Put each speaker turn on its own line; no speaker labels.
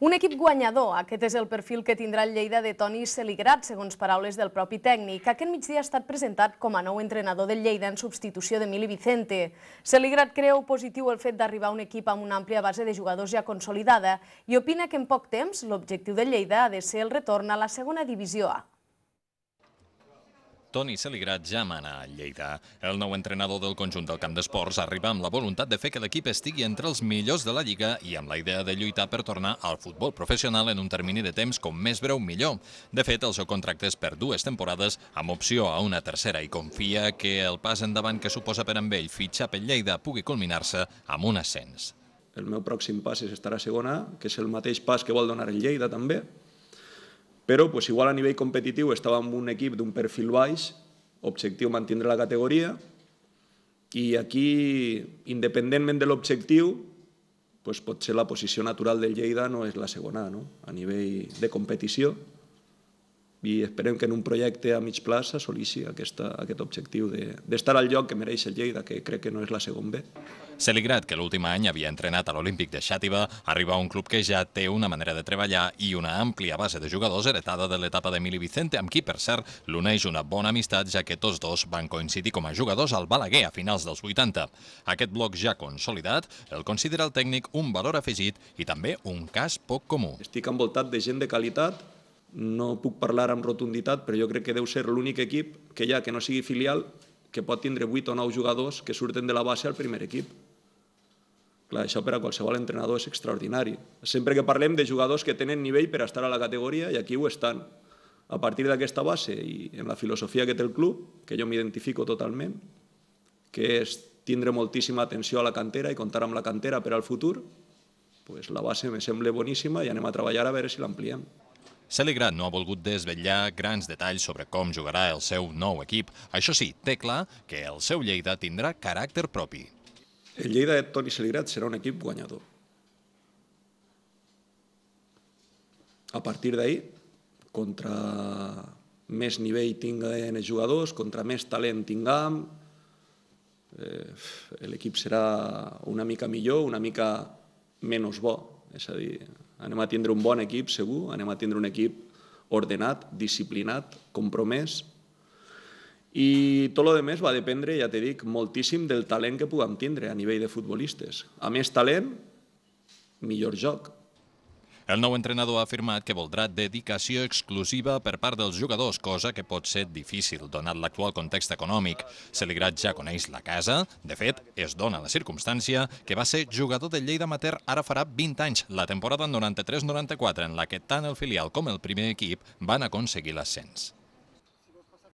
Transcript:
Un equip guanyador, aquest és el perfil que tindrà el Lleida de Toni Celigrat, segons paraules del propi tècnic. Aquest migdia ha estat presentat com a nou entrenador del Lleida en substitució d'Emili Vicente. Celigrat creu positiu el fet d'arribar a un equip amb una àmplia base de jugadors ja consolidada i opina que en poc temps l'objectiu del Lleida ha de ser el retorn a la segona divisió A.
Toni Saligrat ja mana a Lleida. El nou entrenador del conjunt del camp d'esports arriba amb la voluntat de fer que l'equip estigui entre els millors de la Lliga i amb la idea de lluitar per tornar al futbol professional en un termini de temps com més breu millor. De fet, el seu contracte és per dues temporades amb opció a una tercera i confia que el pas endavant que suposa per amb ell fitxar per Lleida pugui culminar-se amb un ascens.
El meu pròxim pas és estar a segona, que és el mateix pas que vol donar el Lleida també,
però pues, igual a nivell competitiu
estava amb un equip d'un perfil baix, objectiu mantindre la categoria, i aquí, independentment de l'objectiu, pues, potser la posició natural del Lleida no és la segona, no? a nivell de competició, i esperem que en un projecte a mig pla s'assoleixi aquest objectiu d'estar al lloc que mereix el Lleida, que crec que no és la segon B.
Celigrat, que l'últim any havia entrenat a l'Olímpic de Xàtiva, arriba a un club que ja té una manera de treballar i una àmplia base de jugadors heretada de l'etapa d'Emili Vicente, amb qui, per cert, l'uneix una bona amistat, ja que tots dos van coincidir com a jugadors al Balaguer a finals dels 80. Aquest bloc ja consolidat el considera el tècnic un valor afegit i també un cas poc comú.
Estic envoltat de gent de qualitat, no puc parlar amb rotunditat, però jo crec que deu ser l'únic equip que ja que no sigui filial que pot tindre 8 o 9 jugadors que surten de la base al primer equip. Clar, això per a qualsevol entrenador és extraordinari. Sempre que parlem de jugadors que tenen nivell per estar a la categoria i aquí ho estan. A partir d'aquesta base i en la filosofia que té el club, que jo m'identifico totalment, que és tindre moltíssima atenció a la cantera i comptar amb la cantera per al futur, pues la base me sembla boníssima i anem a treballar a veure si l'ampliem.
Celigrat no ha volgut desvetllar grans detalls sobre com jugarà el seu nou equip. Això sí, té clar que el seu Lleida tindrà caràcter propi. El Lleida de Toni
Celigrat serà un equip guanyador. A partir d'ahir, contra més nivell tinguem els jugadors, contra més talent tinguem, eh, l'equip serà una mica millor, una mica menys bo. És a dir, anem a tindre un bon equip, segur, anem a tindre un equip ordenat, disciplinat, compromès, i tot el que més va dependre, ja t'he dit, moltíssim del talent que puguem tindre a nivell de futbolistes. A més talent, millor
joc. El nou entrenador ha afirmat que voldrà dedicació exclusiva per part dels jugadors, cosa que pot ser difícil donat l'actual context econòmic. Celigrat ja coneix la casa, de fet, es dona la circumstància que va ser jugador de Lleida Mater ara farà 20 anys, la temporada 93-94, en la que tant el filial com el primer equip van aconseguir l'ascens.